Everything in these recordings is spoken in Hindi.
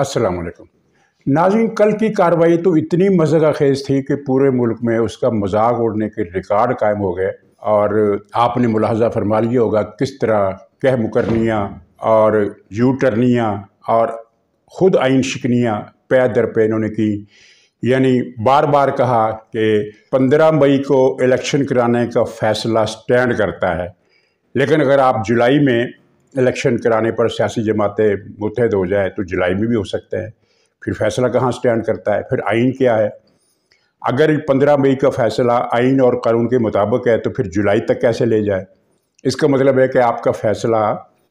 अस्सलाम वालेकुम नाजिन कल की कार्रवाई तो इतनी मजक खेज थी कि पूरे मुल्क में उसका मजाक उड़ने के रिकॉर्ड कायम हो गए और आपने मुलाजा फरमा लिया होगा किस तरह कह मुकरनियाँ और यू टर्नियाँ और ख़ुद आइन शिकनियाँ पै दर पे इन्होंने की यानी बार बार कहा कि पंद्रह मई को इलेक्शन कराने का फैसला स्टैंड करता है लेकिन अगर आप जुलाई में इलेक्शन कराने पर सियासी जमातें मुतहद हो जाए तो जुलाई में भी हो सकते हैं फिर फैसला कहाँ स्टैंड करता है फिर आइन क्या है अगर पंद्रह मई का फैसला आइन और कानून के मुताबिक है तो फिर जुलाई तक कैसे ले जाए इसका मतलब है कि आपका फैसला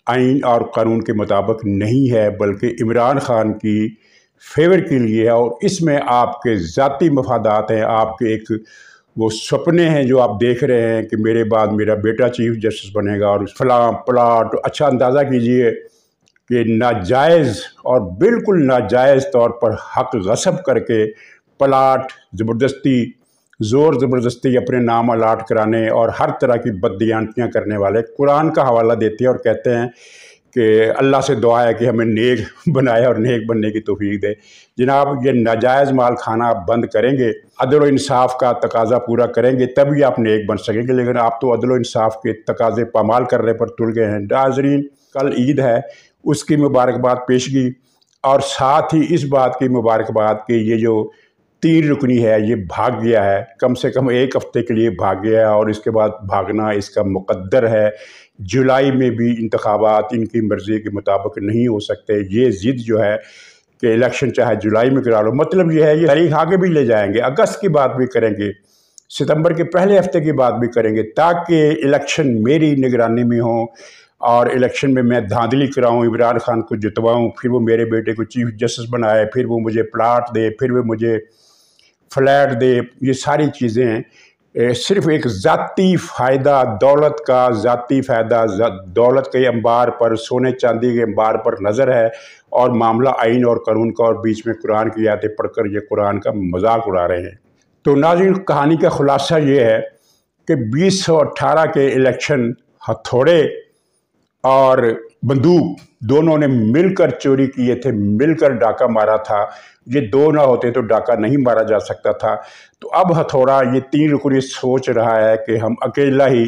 आइन और कानून के मुताबिक नहीं है बल्कि इमरान खान की फेवर के लिए है और इसमें आपके ज़ाती मफादात हैं आपके एक वो सपने हैं जो आप देख रहे हैं कि मेरे बाद मेरा बेटा चीफ जस्टिस बनेगा और फलां प्लाट अच्छा अंदाज़ा कीजिए कि नाजायज़ और बिल्कुल नाजायज़ तौर पर हक गसब करके प्लाट ज़बरदस्ती ज़ोर ज़बरदस्ती अपने नाम अलाट कराने और हर तरह की बददियानतियाँ करने वाले कुरान का हवाला देते हैं और कहते हैं कि अल्लाह से दुआ है कि हमें नेक बनाए और नेक बनने की तोफीक दे जनाब ये नाजायज़ माल खाना बंद करेंगे अदल इंसाफ का तकाजा पूरा करेंगे तभी आप नेक बन सकेंगे लेकिन आप तो अदल इंसाफ के तकाजे पामाल करने पर तुल गए हैं नाजरीन कल ईद है उसकी मुबारकबाद पेश की और साथ ही इस बात की मुबारकबाद कि ये जो तीन रुकनी है ये भाग गया है कम से कम एक हफ्ते के लिए भाग गया है और इसके बाद भागना इसका मुकद्दर है जुलाई में भी इंतबात इनकी मर्ज़ी के मुताबिक नहीं हो सकते ये ज़िद जो है कि इलेक्शन चाहे जुलाई में करा लो मतलब ये है ये तारीख आगे भी ले जाएंगे अगस्त की बात भी करेंगे सितंबर के पहले हफ्ते की बात भी करेंगे ताकि इलेक्शन मेरी निगरानी में हो और इलेक्शन में मैं धांधली कराऊं इमरान खान को जितवाऊं फिर वो मेरे बेटे को चीफ जस्टिस बनाए फिर वो मुझे प्लाट दे फिर वो मुझे फ्लैट दे ये सारी चीज़ें सिर्फ एक ज़ाती फ़ायदा दौलत का ज़ाती फ़ायदा दौलत के अंबार पर सोने चांदी के अंबार पर नज़र है और मामला आइन और कानून का और बीच में कुरान की यादें पढ़कर ये कुरान का मजाक उड़ा रहे हैं तो नाजिन कहानी का खुलासा ये है कि 2018 के इलेक्शन हथौड़े और बंदूक दोनों ने मिलकर चोरी किए थे मिलकर डाका मारा था ये दो ना होते तो डाका नहीं मारा जा सकता था तो अब हथौड़ा ये तीन रुकनी सोच रहा है कि हम अकेला ही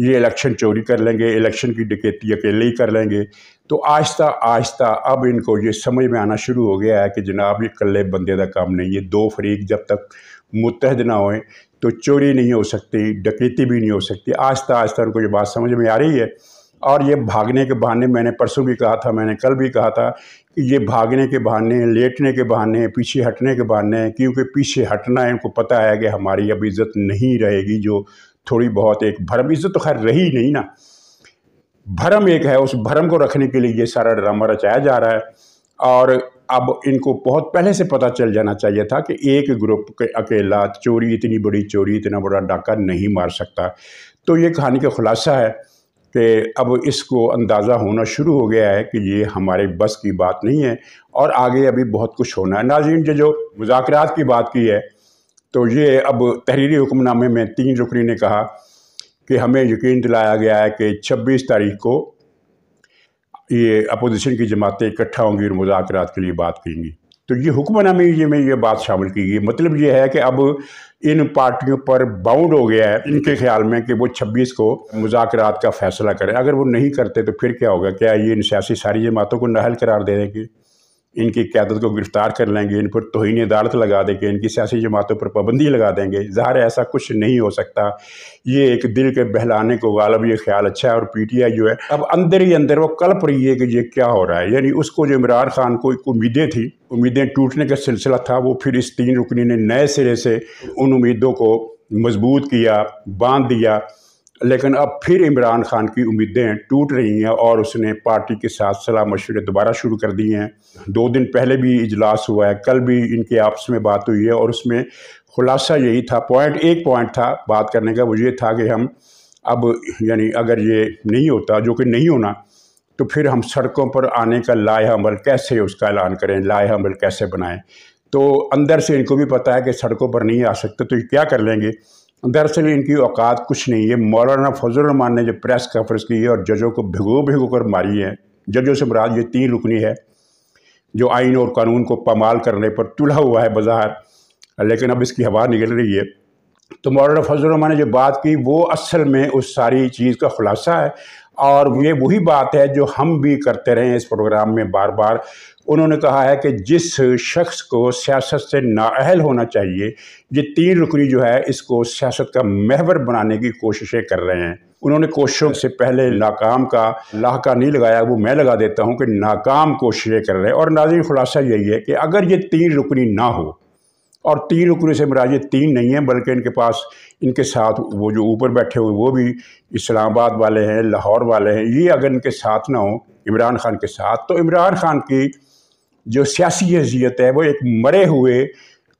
ये इलेक्शन चोरी कर लेंगे इलेक्शन की डकैती अकेले ही कर लेंगे तो आहिस्ता आहिस्ता अब इनको ये समझ में आना शुरू हो गया है कि जनाब ये कल्ले बंदे का काम नहीं है दो फरीक जब तक मुतहद ना होए तो चोरी नहीं हो सकती डकैती भी नहीं हो सकती आहिस्ता आहिस्ता उनको ये बात समझ में आ रही है और ये भागने के बहाने मैंने परसों भी कहा था मैंने कल भी कहा था कि ये भागने के बहाने लेटने के बहाने पीछे हटने के बहाने क्योंकि पीछे हटना है इनको पता है कि हमारी अब इज़्ज़त नहीं रहेगी जो थोड़ी बहुत एक भरम इज़्ज़त तो खैर रही नहीं ना भरम एक है उस भरम को रखने के लिए ये सारा ड्रामा रचाया जा रहा है और अब इनको बहुत पहले से पता चल जाना चाहिए था कि एक ग्रुप के अकेला चोरी इतनी बड़ी चोरी इतना बड़ा डाका नहीं मार सकता तो ये कहानी का खुलासा है कि अब इसको अंदाज़ा होना शुरू हो गया है कि ये हमारे बस की बात नहीं है और आगे अभी बहुत कुछ होना है नाजीन जो जो की बात की है तो ये अब तहरीरी हुक्मनामे में तीन रुकनी ने कहा कि हमें यकीन दिलाया गया है कि छब्बीस तारीख को ये अपोजिशन की जमातें इकट्ठा होंगी और मुजाकर के लिए बात करेंगी तो ये हुक्मनामे में ये बात शामिल की गई मतलब ये है कि अब इन पार्टियों पर बाउंड हो गया है इनके ख्याल में कि वो 26 को मुजाकर का फैसला करें अगर वो नहीं करते तो फिर क्या होगा क्या ये इन सियासी सारी जमातों को नहल करार दे देंगे इनकी क्यादत को गिरफ़्तार कर लेंगे इन पर तोहनी अदालत लगा देंगे इनकी सियासी जमातों पर पाबंदी लगा देंगे ज़ाहिर ऐसा कुछ नहीं हो सकता ये एक दिल के बहलाने को गालब ये ख्याल अच्छा है और पी टी आई जो है अब अंदर ही अंदर वो कल्प रही है कि ये क्या हो रहा है यानी उसको जो इमरान खान को एक उम्मीदें थी उम्मीदें टूटने का सिलसिला था वो फिर इस तीन रुकनी ने नए सिरे से उन उम्मीदों को मजबूत किया बांध दिया लेकिन अब फिर इमरान खान की उम्मीदें टूट रही हैं और उसने पार्टी के साथ सलाह मशवरे दोबारा शुरू कर दिए हैं दो दिन पहले भी इजलास हुआ है कल भी इनके आपस में बात हुई है और उसमें खुलासा यही था पॉइंट एक पॉइंट था बात करने का वो ये था कि हम अब यानी अगर ये नहीं होता जो कि नहीं होना तो फिर हम सड़कों पर आने का लाया अमल कैसे उसका ऐलान करें लाह अमल कैसे बनाएं तो अंदर से इनको भी पता है कि सड़कों पर नहीं आ सकते तो ये क्या कर लेंगे दरअसल इनकी औकात कुछ नहीं है मौलाना फजलरहमान ने जब प्रेस कॉन्फ्रेंस की है और जजों को भिगो भिगो कर मारी है जजों से मराज ये तीन रुकनी है जो आइन और कानून को पमाल करने पर तुला हुआ है बाजार लेकिन अब इसकी हवा निकल रही है तो मौलाना फजलरहमान ने जो बात की वो असल में उस सारी चीज़ का खुलासा है और ये वही बात है जो हम भी करते रहे इस प्रोग्राम में बार बार उन्होंने कहा है कि जिस शख्स को सियासत से नाअहल होना चाहिए ये तीन रुकनी जो है इसको सियासत का महवर बनाने की कोशिशें कर रहे हैं उन्होंने कोशिशों से पहले नाकाम का लाका नहीं लगाया वो मैं लगा देता हूँ कि नाकाम कोशिशें कर रहे हैं और नाजिन खुलासा यही है कि अगर ये तीन रुकनी ना हो और तीन रुकने से मराज तीन नहीं हैं बल्कि इनके पास इनके साथ वो जो ऊपर बैठे हुए वो भी इस्लामाबाद वाले हैं लाहौर वाले हैं ये अगर इनके साथ ना हो इमरान खान के साथ तो इमरान खान की जो सियासी हैसियत है वो एक मरे हुए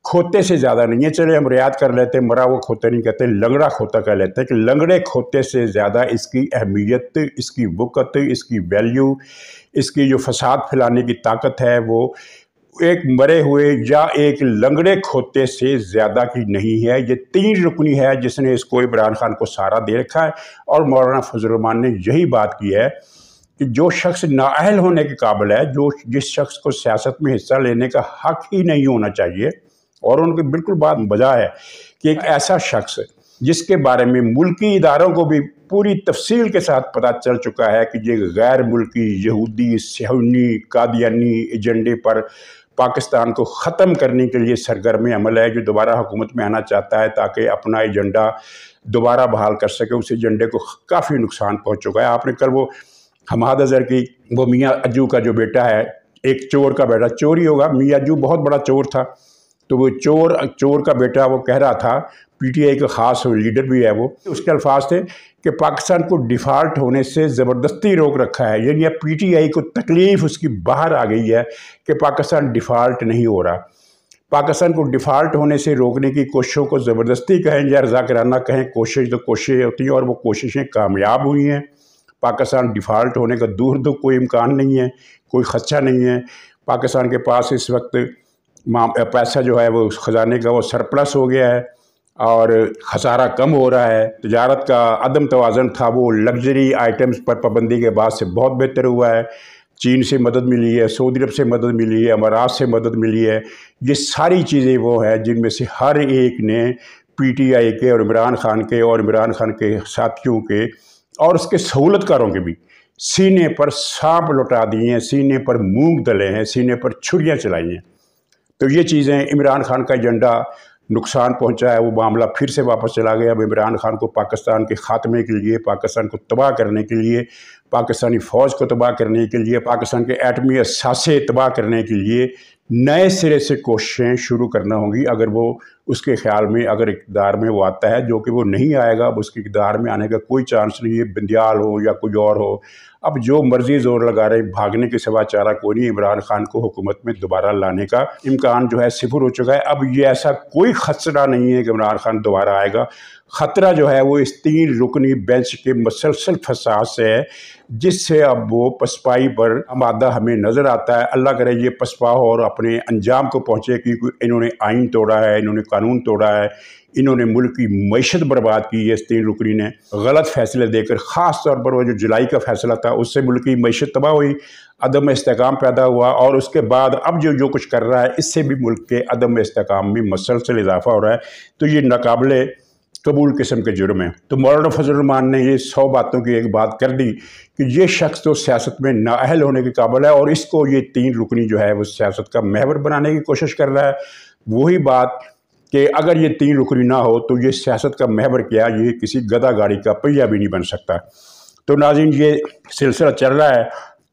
खोते से ज़्यादा नहीं है चले हम रियाद कर लेते हैं मरा हुआ खोते नहीं कहते लंगड़ा खोता कह लेते हैं कि लंगड़े खोते से ज़्यादा इसकी अहमियत इसकी वक़्त इसकी वैल्यू इसकी जो फसाद फैलाने की ताकत है वो एक मरे हुए या एक लंगड़े खोते से ज़्यादा की नहीं है ये तीन रुकनी है जिसने इसको इमरान खान को सहारा दे रखा है और मौलाना फजलरहमान ने यही बात की है कि जो शख्स नाअहल होने के काबिल है जो जिस शख्स को सियासत में हिस्सा लेने का हक ही नहीं होना चाहिए और उनकी बिल्कुल बात बजा है कि एक ऐसा शख्स जिसके बारे में मुल्की इदारों को भी पूरी तफसील के साथ पता चल चुका है कि ये गैर मुल्की यहूदी सहूनी कादियानी एजेंडे पर पाकिस्तान को ख़त्म करने के लिए सरगर्म अमल है जो दोबारा हुकूमत में आना चाहता है ताकि अपना एजेंडा दोबारा बहाल कर सके उस एजेंडे को काफ़ी नुकसान पहुँच चुका है आपने कल वो हमाद अजहर की वो मियाँ अजू का जो बेटा है एक चोर का बेटा चोरी होगा मियाँ अजू बहुत बड़ा चोर था तो वो चोर चोर का बेटा वो कह रहा था पीटीआई का ख़ास लीडर भी है वो उसके अल्फाज थे कि पाकिस्तान को डिफ़ॉल्ट होने से ज़बरदस्ती रोक रखा है यानी अब पीटीआई को तकलीफ़ उसकी बाहर आ गई है कि पाकिस्तान डिफ़ाल्ट नहीं हो रहा पाकिस्तान को डिफ़ाल्ट होने से रोकने की कोशिशों को ज़बरदस्ती कहें या रजाकराना कहें कोशिश तो कोशिशें होती हैं और वो कोशिशें कामयाब हुई हैं पाकिस्तान डिफ़ाल्ट होने का दूर तो कोई इम्कान नहीं है कोई ख़दशा नहीं है पाकिस्तान के पास इस वक्त पैसा जो है वो ख़जाने का वो सरप्लस हो गया है और खसारा कम हो रहा है तजारत का अदम तोज़न था वो लग्जरी आइटम्स पर पाबंदी के बाद से बहुत बेहतर हुआ है चीन से मदद मिली है सऊदी अरब से मदद मिली है अमारात से मदद मिली है ये सारी चीज़ें वो हैं जिनमें से हर एक ने पीटीआई के और इमरान खान के और इमरान खान के साथियों के और उसके सहूलतकारों के भी सीने पर सांप लौटा दिए हैं सीने पर मूंग दले हैं सीने पर छुरियाँ चलाई हैं तो ये चीज़ें इमरान खान का एजेंडा नुकसान पहुंचा है वो मामला फिर से वापस चला गया अब इमरान खान को पाकिस्तान के ख़ात्मे के लिए पाकिस्तान को तबाह करने के लिए पाकिस्तानी फ़ौज को तबाह करने के लिए पाकिस्तान के एटमी असासे तबाह करने के लिए नए सिरे से कोशिशें शुरू करना होंगी अगर वो उसके ख्याल में अगर इकदार में वो आता है जो कि वो नहीं आएगा अब उसके इकदार में आने का कोई चांस नहीं है बिंदियाल हो या कोई और हो अब जो मर्जी जोर लगा रहे भागने के सिवा चारा कोई नहीं इमरान खान को हुकूमत में दोबारा लाने का इम्कान जो है सिफर हो चुका है अब ये ऐसा कोई खतरा नहीं है कि इमरान खान दोबारा आएगा ख़तरा जो है वो इस तीन रुकनी बेंच के मसलसल फसाद से है जिससे अब वो पसपाई पर आमादा हमें नज़र आता है अल्लाह करे ये पसपा हो और अपने अंजाम को पहुँचे कि इन्होंने आइन तोड़ा है इन्होंने कानून तोड़ा है इन्होंने मुल्क की मीशत बर्बाद की है इस तीन रुकनी ने गलत फैसले देकर ख़ास तौर पर वह जो जुलाई का फैसला था उससे मुल्क की मीशत तबाह हुई अदम इसकाम पैदा हुआ और उसके बाद अब जो जो कुछ कर रहा है इससे भी मुल्क के अदम इसकाम में मसलसल इजाफा हो रहा है तो ये नाकबले कबूल किस्म के जुर्म हैं तो मौलाना फजलरहमान ने ये सौ बातों की एक बात कर दी कि ये शख्स तो सियासत में नाअहल होने के काबिल है और इसको ये तीन रुकनी जो है वो सियासत का महवर बनाने की कोशिश कर रहा है वही बात कि अगर ये तीन रुकनी ना हो तो ये सियासत का महवर क्या ये किसी गदा गाड़ी का पहिया भी नहीं बन सकता तो नाजिन ये सिलसिला चल रहा है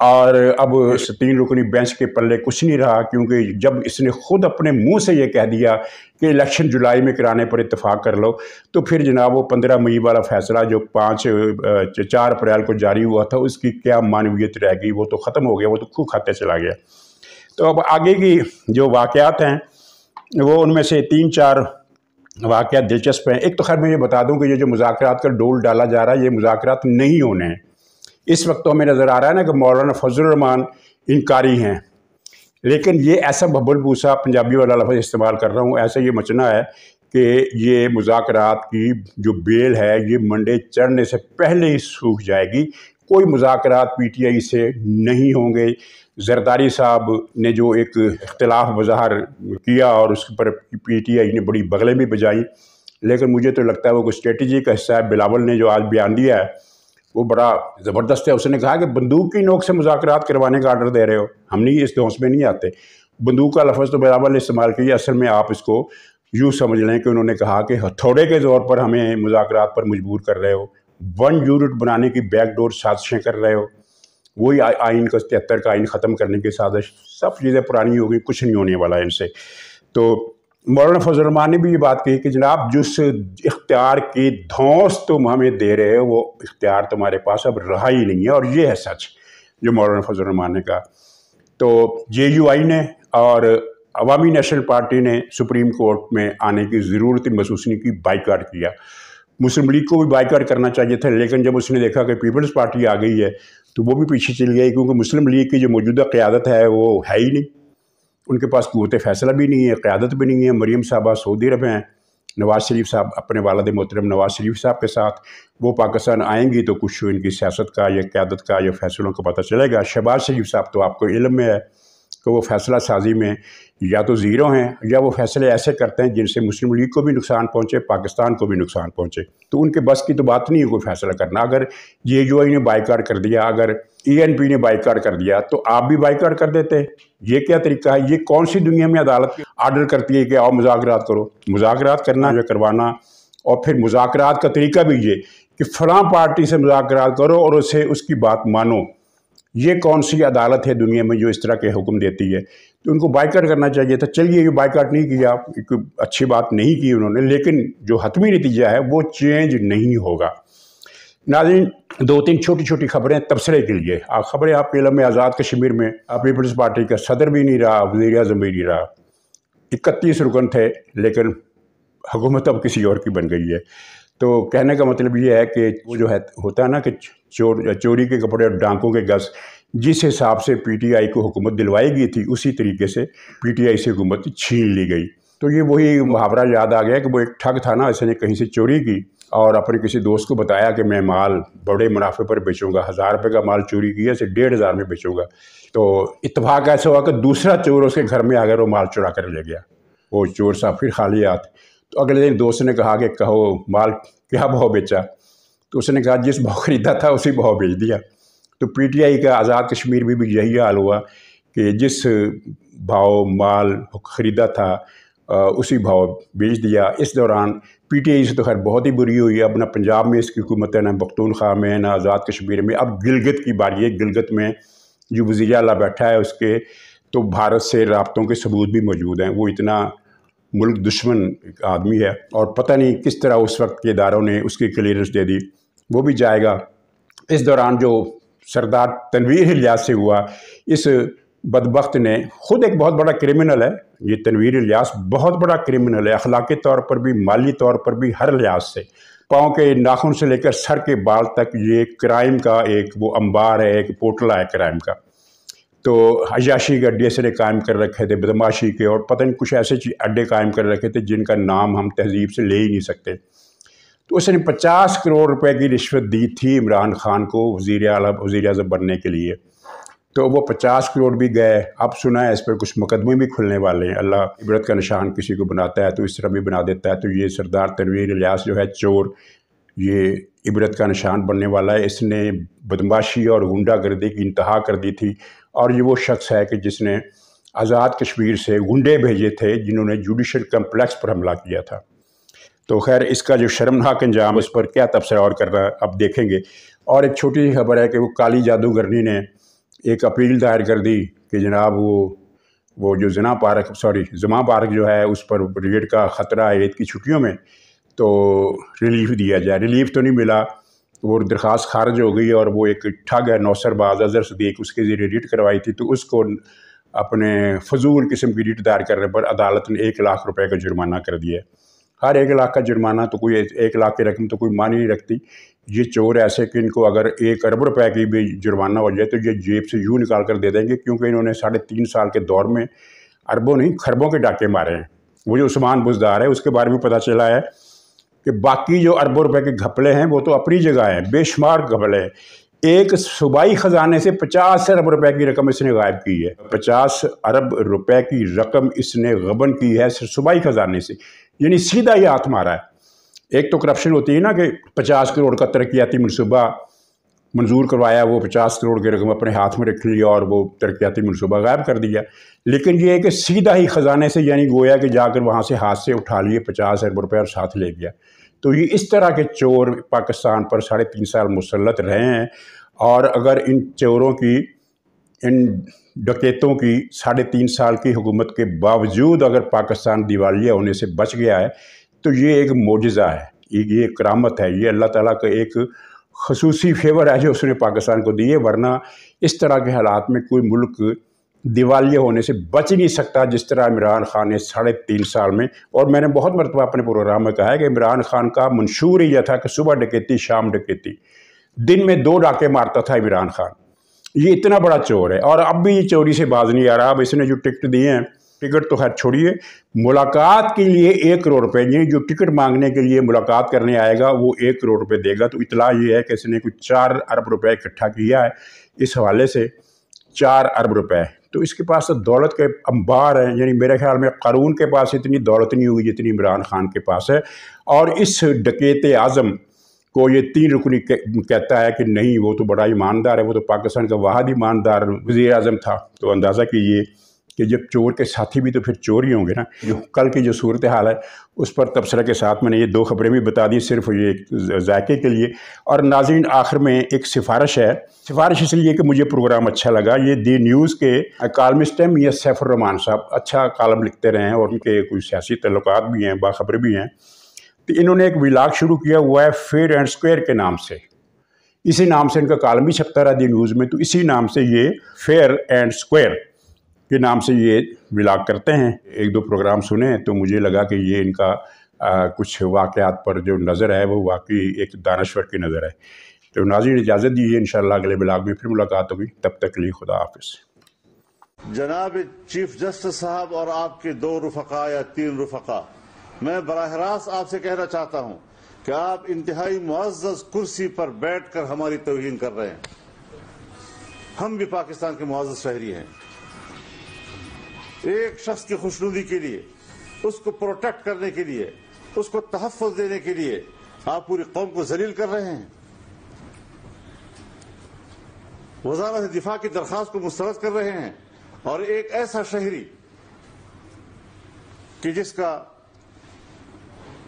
और अब तीन रुकनी बेंच के पल्ले कुछ नहीं रहा क्योंकि जब इसने खुद अपने मुंह से ये कह दिया कि इलेक्शन जुलाई में कराने पर इतफाक़ कर लो तो फिर जनाब वो पंद्रह मई वाला फैसला जो पाँच चार अप्रैल को जारी हुआ था उसकी क्या मानवीयत रह गई वो तो ख़त्म हो गया वो तो खूब खाते चला गया तो अब आगे की जो वाक़ हैं वो उनमें से तीन चार वाक़ दिलचस्प हैं एक तो खैर मैं ये बता दूं कि ये जो मुजात का डोल डाला जा रहा है ये मुजाकर नहीं होने हैं इस वक्त तो हमें नज़र आ रहा है ना कि मौलाना फजलरहमान इनकारी हैं लेकिन ये ऐसा बबुल भूसा पंजाबी वाला लफ्ज़ इस्तेमाल कर रहा हूँ ऐसा ये मचना है कि ये मुजाकर की जो बेल है ये मंडे चढ़ने से पहले ही सूख जाएगी कोई मुजाकर आई से नहीं होंगे जरदारी साहब ने जो एक अख्तिलाफ वजहर किया और उस पर पी टी आई ने बड़ी बगलें भी बजाई लेकिन मुझे तो लगता है वो स्ट्रेटजी का हिस्सा है बिलावल ने जो आज बयान दिया है वो बड़ा ज़बरदस्त है उसने कहा कि बंदूक की नोक से मुजाकर करवाने का आर्डर दे रहे हो हम नहीं इस दोस्त में नहीं आते बंदूक का लफज तो बिलावल ने इस्तेमाल किया असल में आप इसको यूँ समझ लें कि उन्होंने कहा कि हथौड़े के ज़ोर पर हमें मुजाकर पर मजबूर कर रहे हो वन यूनिट बनाने की बैकडोर साजिशें कर रहे हो वही आइन का तिहत्तर का आइन ख़त्म करने की साजिश सब चीज़ें पुरानी हो गई कुछ नहीं होने वाला है इनसे तो मौलाना फजलरमान ने भी ये बात कही कि जनाब जिस इख्तियार की धौस तुम हमें दे रहे हो वो इख्तियार तुम्हारे पास अब रहा ही नहीं है और ये है सच जो मौलाना फजलरमान ने कहा तो जे यू आई ने और अवामी नेशनल पार्टी ने सुप्रीम कोर्ट में आने की ज़रूरत महसूस नहीं की बाइकाट किया मुस्लिम लीग को भी बाइकाट करना चाहिए था लेकिन जब उसने देखा कि पीपल्स पार्टी आ गई है तो वो भी पीछे चली गई क्योंकि मुस्लिम लीग की जो मौजूदा क़्यादत है वो है ही नहीं उनके पास कुत फैसला भी नहीं है क़्यादत भी नहीं है मरीम साहबा सऊदी अरब हैं नवाज़ शरीफ साहब अपने वालद मोहतरम नवाज़ शरीफ साहब के साथ वो पाकिस्तान आएंगी तो कुछ इनकी सियासत का या क्यादत का या फैसलों का पता चलेगा शहबाज शरीफ साहब तो आपको इलम में है कि वो फैसला साजी में या तो ज़ीरो हैं या वो फैसले ऐसे करते हैं जिनसे मुस्लिम लीग को भी नुकसान पहुँचे पाकिस्तान को भी नुकसान पहुँचे तो उनके बस की तो बात नहीं है कोई फैसला करना अगर ये जो ने बाईकार कर दिया अगर पी e ने बाइकार कर दिया तो आप भी बाईकार कर देते ये क्या तरीका है ये कौन सी दुनिया में अदालत आर्डर करती है कि आओ मुजाकरात करो मुजाकरात करना या करवाना और फिर मुजाकरात का तरीका भी ये कि फलां पार्टी से मुजाकरात करो और उसे उसकी बात मानो ये कौन सी अदालत है दुनिया में जो इस तरह के हुक्म देती है तो उनको बाइकाट करना चाहिए था चलिए ये बाइकाट नहीं किया अच्छी बात नहीं की उन्होंने लेकिन जो हतमी नतीजा है वो चेंज नहीं होगा नाजिन दो तीन छोटी छोटी खबरें तबसरे के लिए आप खबरें आपके इलम में आज़ाद कश्मीर में आप पीपल्स पार्टी का सदर भी नहीं रहा वजीर अजम भी नहीं रहा इकतीस रुकन थे लेकिन हुकूमत अब किसी और की बन गई है तो कहने का मतलब ये है कि वो जो है होता है ना कि चोर चोरी के कपड़े और डांकों के गस जिस हिसाब से पीटीआई को हुकूमत दिलवाई गई थी उसी तरीके से पीटीआई से हुकूमत छीन ली गई तो ये वही मुहावरा याद आ गया कि वो एक ठग था ना इसने कहीं से चोरी की और अपने किसी दोस्त को बताया कि मैं माल बड़े मुनाफे पर बेचूंगा हज़ार रुपये का माल चोरी किया इसे डेढ़ हज़ार में बेचूंगा तो इतफाक़ ऐसा हुआ कि दूसरा चोर उसके घर में आकर वो माल चुरा कर ले गया वो चोर साहब फिर खाली हाथ तो अगले दिन दोस्त ने कहा कि कहो माल क्या भाव बेचा तो उसने कहा जिस भाव खरीदा था उसी भाव बेच दिया तो पीटीआई का आज़ाद कश्मीर में भी यही हाल हुआ कि जिस भाव माल ख़रीदा था उसी भाव बेच दिया इस दौरान पी टी आई से तो खैर बहुत ही बुरी हुई अब ना पंजाब में इसकी हुकूमत है ना खा में ना आज़ाद कश्मीर में अब गिलगित की बारी है गिलगित में जो वजी अला बैठा है उसके तो भारत से रबतों के सबूत भी मौजूद हैं वो इतना मुल्क दुश्मन आदमी है और पता नहीं किस तरह उस वक्त के इदारों ने उसकी क्लियरेंस दे दी वो भी जाएगा इस दौरान जो सरदार तनवीर लिहाज से हुआ इस बदबक ने खुद एक बहुत बड़ा क्रिमिनल है ये तनवीर लिहाज बहुत बड़ा क्रिमिनल है अखलाकी तौर पर भी माली तौर पर भी हर लिहाज से पाँव के नाखून से लेकर सर के बाल तक ये क्राइम का एक वो अंबार है एक पोटला है क्राइम का तो अजाशी के अड्डे से कायम कर रखे थे बदमाशी के और पता नहीं कुछ ऐसे अड्डे कायम कर रखे थे जिनका नाम हम तहजीब से ले ही नहीं सकते तो उसने पचास करोड़ रुपए की रिश्वत दी थी इमरान खान को वजीर अला वजीर अजम बनने के लिए तो वो पचास करोड़ भी गए अब सुना है इस पर कुछ मुकदमे भी खुलने वाले हैं अल्लाह इबरत का निशान किसी को बनाता है तो इस तरह भी बना देता है तो ये सरदार तनवीर इलियास जो है चोर ये इबरत का निशान बनने वाला है इसने बदमाशी और गुंडागर्दी की इंतहा कर दी थी और ये वो शख्स है कि जिसने आज़ाद कश्मीर से गुंडे भेजे थे जिन्होंने जुडिशल कम्प्लेक्स पर हमला किया था तो खैर इसका जो शर्मनाक अंजाम उस पर क्या तबसरा और करना अब देखेंगे और एक छोटी सी खबर है कि वो काली जादूगरनी ने एक अपील दायर कर दी कि जनाब वो वो जो जना पार्क सॉरी जुमा पार्क जो है उस पर रेड का ख़तरा है ईद की छुट्टियों में तो रिलीफ़ दिया जाए रिलीफ़ तो नहीं मिला वो दरख्वास्त खारज हो गई और वो एक ठग है नौसरबाज अजहर सदीक उसके ज़रिए रिट करवाई थी तो उसको अपने फजूल किस्म की रिट दायर करने पर अदालत ने एक लाख रुपए का जुर्माना कर दिया हर एक लाख का जुर्माना तो कोई एक लाख की रकम तो कोई मान ही नहीं रखती ये चोर ऐसे कि इनको अगर एक अरब रुपए की भी जुर्माना हो जाए तो ये जेब से यूँ निकाल कर दे देंगे क्योंकि इन्होंने साढ़े तीन साल के दौर में अरबों नहीं खरबों के डाके मारे हैं वो जो उस्मान बुजदार है उसके बारे में पता चला है कि बाकी जो अरबों रुपए के घपले हैं वो तो अपनी जगह हैं बेशुमार घपले हैं एक सूबाई ख़जाने से पचास अरब रुपए की रकम इसने गायब की है पचास अरब रुपए की रकम इसने गबन की है सूबाई ख़जाने से यानी सीधा ही हाथ मारा है एक तो करप्शन होती है ना कि पचास करोड़ का तरक्याती मनसूबा मंजूर करवाया वो पचास करोड़ की रकम अपने हाथ में रख लिया और वो तरक्याती मनसूबा गायब कर दिया लेकिन ये है कि सीधा ही ख़जाने से यानी गोया कि जाकर वहाँ से हाथ से उठा लिए पचास अरब रुपये और साथ ले गया तो ये इस तरह के चोर पाकिस्तान पर साढ़े तीन साल मुसलत रहे हैं और अगर इन चोरों की इन डकैतों की साढ़े तीन साल की हुकूमत के बावजूद अगर पाकिस्तान दिवालिया होने से बच गया है तो ये एक मुजजा है ये करामत है ये अल्लाह ताला का एक खसूसी फेवर है जो उसने पाकिस्तान को दिए वरना इस तरह के हालात में कोई मुल्क दिवालिया होने से बच नहीं सकता जिस तरह इमरान खान ने साढ़े तीन साल में और मैंने बहुत मरतबा अपने प्रोग्राम में कहा है कि इमरान खान का मंशूर ही यह था कि सुबह डकैती शाम डकैती दिन में दो डाके मारता था इमरान खान ये इतना बड़ा चोर है और अब भी ये चोरी से बाज नहीं आ रहा अब इसने जो टिकट दिए हैं टिकट तो खैर छोड़िए मुलाकात के लिए एक करोड़ रुपए यानी जो टिकट मांगने के लिए मुलाकात करने आएगा वो एक करोड़ रुपए देगा तो इतला ये है कि इसने कुछ चार अरब रुपए इकट्ठा किया है इस हवाले से चार अरब रुपए तो इसके पास तो दौलत के अंबार हैं यानी मेरे ख्याल में कानून के पास इतनी दौलत नहीं होगी जितनी इमरान खान के पास है और इस डकेत आज़म को ये तीन रुकनी कहता है कि नहीं वो तो बड़ा ईमानदार है वो तो पाकिस्तान का वाहद ईमानदार वज़ी अजम था तो अंदाज़ा कीजिए कि जब चोर के साथी भी तो फिर चोर ही होंगे ना जो कल की जो सूरत हाल है उस पर तबसरा के साथ मैंने ये दो खबरें भी बता दी सिर्फ ये जायके के लिए और नाजीन आखिर में एक सिफारिश है सिफारिश इसलिए कि मुझे प्रोग्राम अच्छा लगा ये दी न्यूज़ के कालमिस्ट हैं मियाँ सैफुररहमान साहब अच्छा कालम लिखते रहे हैं और उनके कोई सियासी तल्लक भी हैं बाखबरें भी हैं तो इन्होंने एक विलाग शुरू किया हुआ है फेयर एंड स्क्वेयर के नाम से इसी नाम से इनका कालम भी छपता रहा दी न्यूज़ में तो इसी नाम से ये फेयर एंड स्क्वेयर के नाम से ये विलाग करते हैं एक दो प्रोग्राम सुने तो मुझे लगा कि ये इनका आ, कुछ वाक़ात पर जो नज़र है वो वाकई एक दानश्वर की नज़र है तो नाजिर इजाज़त दीजिए इन अगले बिलाग में फिर मुलाकात होगी तब तक लिए खुदा हाफिज़ जनाब चीफ जस्टिस साहब और आपके दो रुफा या तीन रुफा मैं बरह रास्त आपसे कहना चाहता हूँ कि आप इंतहाई मुआज़ कुर्सी पर बैठ कर हमारी तोहन कर रहे हैं हम भी पाकिस्तान के मुआज़ शहरी हैं एक शख्स की खुशनुदी के लिए उसको प्रोटेक्ट करने के लिए उसको तहफ़ देने के लिए आप पूरी कौम को जलील कर रहे हैं वजारत दिफा की दरखास्त को मुस्तरद कर रहे हैं और एक ऐसा शहरी कि जिसका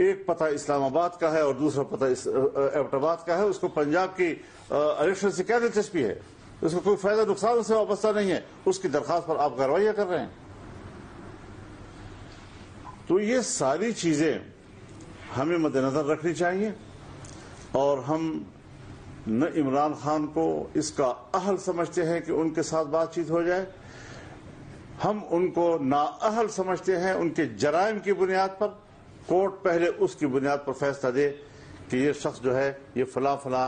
एक पता इस्लामाबाद का है और दूसरा पता एबटाबाद का है उसको पंजाब की इलेक्शन से क्या दिलचस्पी है उसको कोई फायदा नुकसान उससे वापस नहीं है उसकी दरखास्त पर आप कार्रवाइया कर रहे हैं तो ये सारी चीजें हमें मद्देनजर रखनी चाहिए और हम न इमरान खान को इसका अहल समझते हैं कि उनके साथ बातचीत हो जाए हम उनको नाअहल समझते हैं उनके जराइम की बुनियाद पर कोर्ट पहले उसकी बुनियाद पर फैसला दे कि ये शख्स जो है ये फला फला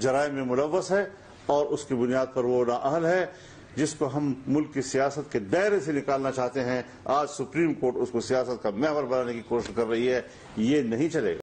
जराइम में मुलवस है और उसकी बुनियाद पर वो नाअहल है जिसको हम मुल्क की सियासत के दायरे से निकालना चाहते हैं आज सुप्रीम कोर्ट उसको सियासत का मेहर बनाने की कोशिश कर रही है ये नहीं चलेगा